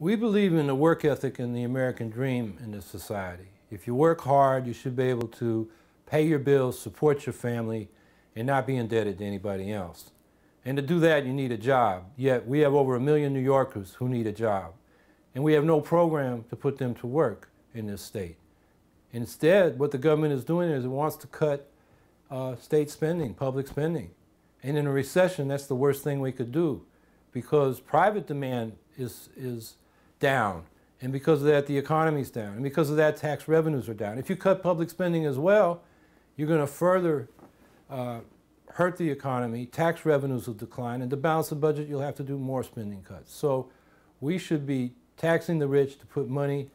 We believe in the work ethic and the American dream in this society. If you work hard, you should be able to pay your bills, support your family, and not be indebted to anybody else. And to do that, you need a job. Yet we have over a million New Yorkers who need a job. And we have no program to put them to work in this state. Instead, what the government is doing is it wants to cut uh, state spending, public spending. And in a recession, that's the worst thing we could do because private demand is, is down. And because of that, the economy's down. And because of that, tax revenues are down. If you cut public spending as well, you're going to further uh, hurt the economy, tax revenues will decline, and to balance the budget, you'll have to do more spending cuts. So we should be taxing the rich to put money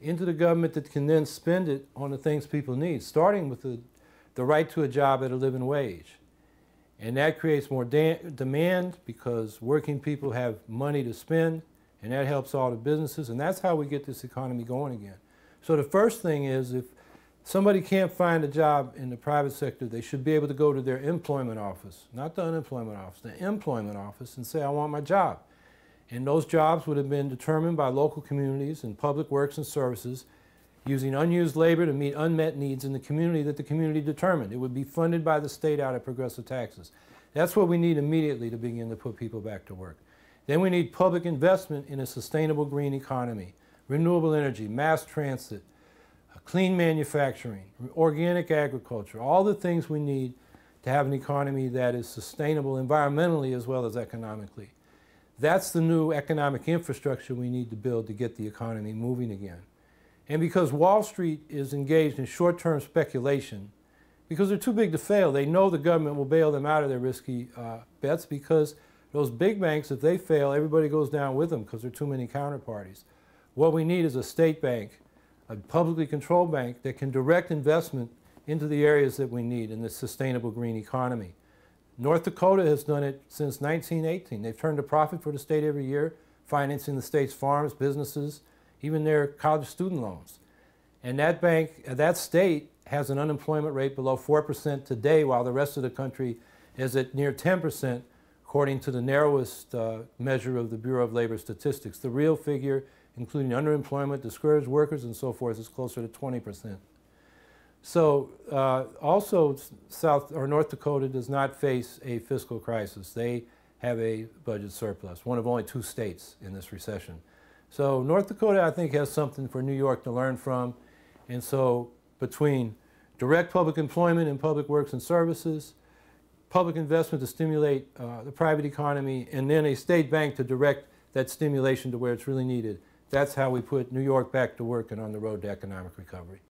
into the government that can then spend it on the things people need, starting with the, the right to a job at a living wage. And that creates more demand because working people have money to spend and that helps all the businesses, and that's how we get this economy going again. So the first thing is if somebody can't find a job in the private sector, they should be able to go to their employment office, not the unemployment office, the employment office, and say, I want my job. And those jobs would have been determined by local communities and public works and services using unused labor to meet unmet needs in the community that the community determined. It would be funded by the state out of progressive taxes. That's what we need immediately to begin to put people back to work. Then we need public investment in a sustainable green economy, renewable energy, mass transit, clean manufacturing, organic agriculture, all the things we need to have an economy that is sustainable environmentally as well as economically. That's the new economic infrastructure we need to build to get the economy moving again. And because Wall Street is engaged in short term speculation, because they're too big to fail, they know the government will bail them out of their risky uh, bets because those big banks, if they fail, everybody goes down with them because there are too many counterparties. What we need is a state bank, a publicly controlled bank that can direct investment into the areas that we need in the sustainable green economy. North Dakota has done it since 1918. They've turned a profit for the state every year, financing the state's farms, businesses, even their college student loans. And that bank, uh, that state has an unemployment rate below 4% today, while the rest of the country is at near 10%. According to the narrowest uh, measure of the Bureau of Labor Statistics, the real figure, including underemployment, discouraged workers, and so forth, is closer to 20 percent. So uh, also South or North Dakota does not face a fiscal crisis. They have a budget surplus, one of only two states in this recession. So North Dakota, I think, has something for New York to learn from. And so between direct public employment and public works and services, public investment to stimulate uh, the private economy, and then a state bank to direct that stimulation to where it's really needed. That's how we put New York back to work and on the road to economic recovery.